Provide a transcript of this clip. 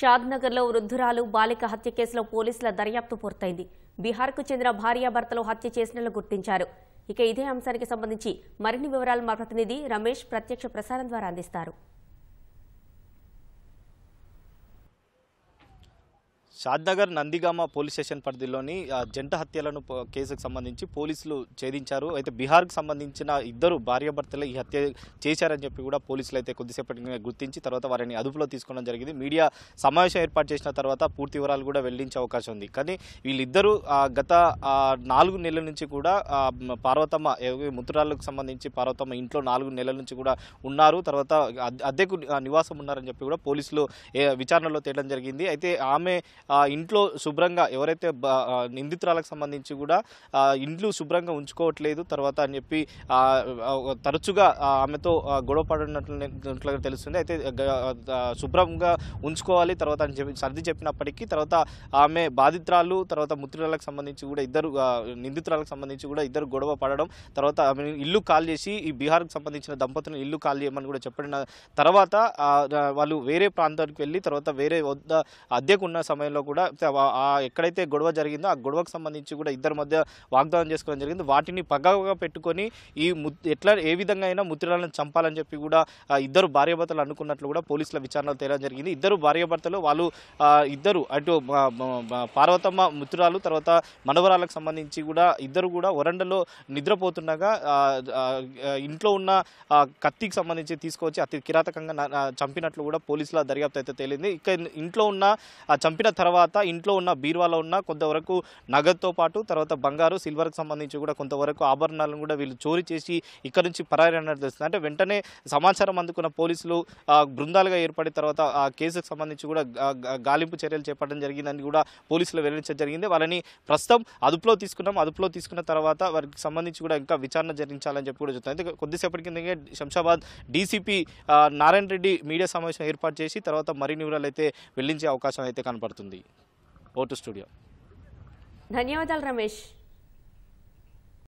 షాద్నగర్లో వృద్ధురాలు బాలిక హత్య కేసులో పోలీసుల దర్యాప్తు పూర్తయింది బీహార్కు చెందిన భార్యాభర్తలు హత్య చేసినట్లు గుర్తించారు ఇక ఇదే అంశానికి సంబంధించి మరిన్ని వివరాలు మా ప్రతినిధి రమేష్ ప్రత్యక్ష ప్రసారం ద్వారా అందిస్తారు షాద్నగర్ నందిగామ పోలీస్ స్టేషన్ పరిధిలోని జంట హత్యలను కేసుకు సంబంధించి పోలీసులు ఛేదించారు అయితే బీహార్కు సంబంధించిన ఇద్దరు భార్యాభర్తలు ఈ హత్య చేశారని చెప్పి కూడా పోలీసులు అయితే కొద్దిసేపటి గుర్తించి తర్వాత వారిని అదుపులో తీసుకోవడం జరిగింది మీడియా సమావేశం ఏర్పాటు చేసిన తర్వాత పూర్తి వివరాలు కూడా వెల్లించే అవకాశం ఉంది కానీ వీళ్ళిద్దరూ గత నాలుగు నెలల నుంచి కూడా పార్వతమ్మ ముద్రాలకు సంబంధించి పార్వతమ్మ ఇంట్లో నాలుగు నెలల నుంచి కూడా ఉన్నారు తర్వాత అద్దెకు నివాసం ఉన్నారని చెప్పి కూడా పోలీసులు విచారణలో తేయడం జరిగింది అయితే ఆమె ఇంట్లో శుభ్రంగా ఎవరైతే నిందితురాలకు సంబంధించి కూడా ఇండ్లు శుభ్రంగా ఉంచుకోవట్లేదు తర్వాత అని చెప్పి తరచుగా ఆమెతో గొడవ పడినట్లు తెలుస్తుంది అయితే శుభ్రంగా ఉంచుకోవాలి తర్వాత అని చెప్పి సర్ది చెప్పినప్పటికీ తర్వాత ఆమె బాధితురాలు తర్వాత ముత్రురాలకు సంబంధించి కూడా ఇద్దరు నిందితురాలకు సంబంధించి కూడా ఇద్దరు గొడవ పడడం తర్వాత ఆమె ఇల్లు కాల్ చేసి ఈ బీహార్కు సంబంధించిన దంపతులను ఇల్లు కాల్ చేయమని కూడా చెప్పిన తర్వాత వాళ్ళు వేరే ప్రాంతానికి వెళ్ళి తర్వాత వేరే వద్ద అద్దెకున్న సమయంలో కూడా ఎక్కడైతే గొడవ జరిగిందో ఆ గొడవకు సంబంధించి కూడా ఇద్దరి మధ్య వాగ్దానం చేసుకోవడం జరిగింది వాటిని పగగా పెట్టుకొని ఈ ఎట్లా ఏ విధంగా అయినా ముత్తిరాలను చంపాలని చెప్పి కూడా ఇద్దరు భార్యాభర్తలు అనుకున్నట్లు కూడా పోలీసుల విచారణలో తేలడం జరిగింది ఇద్దరు భార్యాభర్తలు వాళ్ళు ఇద్దరు అటు పార్వతమ్మ ముత్తురాలు తర్వాత మనవరాలకు సంబంధించి కూడా ఇద్దరు కూడా వరండలో నిద్రపోతుండగా ఇంట్లో ఉన్న కత్తికి సంబంధించి తీసుకొచ్చి అతి కిరాతకంగా చంపినట్లు కూడా పోలీసుల దర్యాప్తు అయితే తేలింది ఇక ఇంట్లో ఉన్న చంపిన తర్వాత తర్వాత ఇంట్లో ఉన్న బీర్వాలో ఉన్న కొంతవరకు నగదుతో పాటు తర్వాత బంగారు సిల్వర్కి సంబంధించి కూడా కొంతవరకు ఆభరణాలను కూడా వీళ్ళు చోరీ చేసి ఇక్కడ నుంచి పరాయణ తెలుస్తుంది అంటే వెంటనే సమాచారం అందుకున్న పోలీసులు బృందాలుగా ఏర్పడిన తర్వాత ఆ కేసుకు సంబంధించి కూడా గాలింపు చర్యలు చేపట్టడం జరిగిందని కూడా పోలీసులు వెల్లడించడం జరిగింది వాళ్ళని ప్రస్తుతం అదుపులో తీసుకున్నాం అదుపులో తీసుకున్న తర్వాత వారికి సంబంధించి కూడా ఇంకా విచారణ జరిగించాలని చెప్పి కూడా చెప్తాను అయితే కొద్దిసేపటి కింద శంషాబాద్ డీసీపీ నారాయణ రెడ్డి మీడియా సమావేశం ఏర్పాటు చేసి తర్వాత మరిన్ని వివరాలు అయితే వెళ్లించే అవకాశం అయితే కనపడుతుంది ఓటు స్టూడియో ధన్యవాదాలు రమేష్